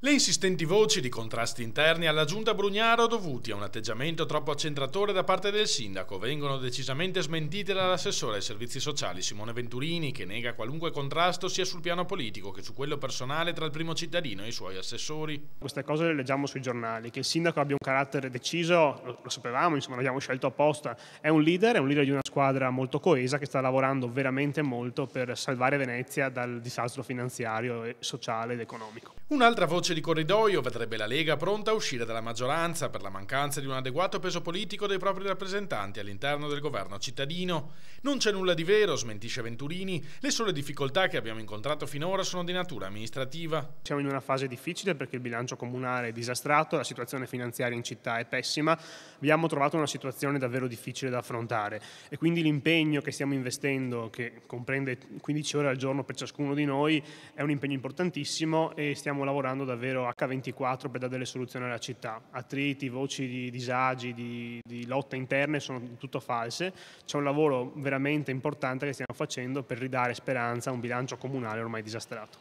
Le insistenti voci di contrasti interni alla giunta Brugnaro dovuti a un atteggiamento troppo accentratore da parte del sindaco vengono decisamente smentite dall'assessore ai servizi sociali Simone Venturini che nega qualunque contrasto sia sul piano politico che su quello personale tra il primo cittadino e i suoi assessori. Queste cose le leggiamo sui giornali, che il sindaco abbia un carattere deciso, lo, lo sapevamo, insomma l'abbiamo scelto apposta, è un leader, è un leader di una squadra molto coesa che sta lavorando veramente molto per salvare Venezia dal disastro finanziario, sociale ed economico. Un'altra voce di corridoio vedrebbe la Lega pronta a uscire dalla maggioranza per la mancanza di un adeguato peso politico dei propri rappresentanti all'interno del governo cittadino. Non c'è nulla di vero, smentisce Venturini, le sole difficoltà che abbiamo incontrato finora sono di natura amministrativa. Siamo in una fase difficile perché il bilancio comunale è disastrato, la situazione finanziaria in città è pessima, abbiamo trovato una situazione davvero difficile da affrontare e quindi l'impegno che stiamo investendo, che comprende 15 ore al giorno per ciascuno di noi, è un impegno importantissimo e stiamo stiamo lavorando davvero H24 per dare delle soluzioni alla città. Attriti, voci di disagi, di, di lotte interne sono tutto false. C'è un lavoro veramente importante che stiamo facendo per ridare speranza a un bilancio comunale ormai disastrato.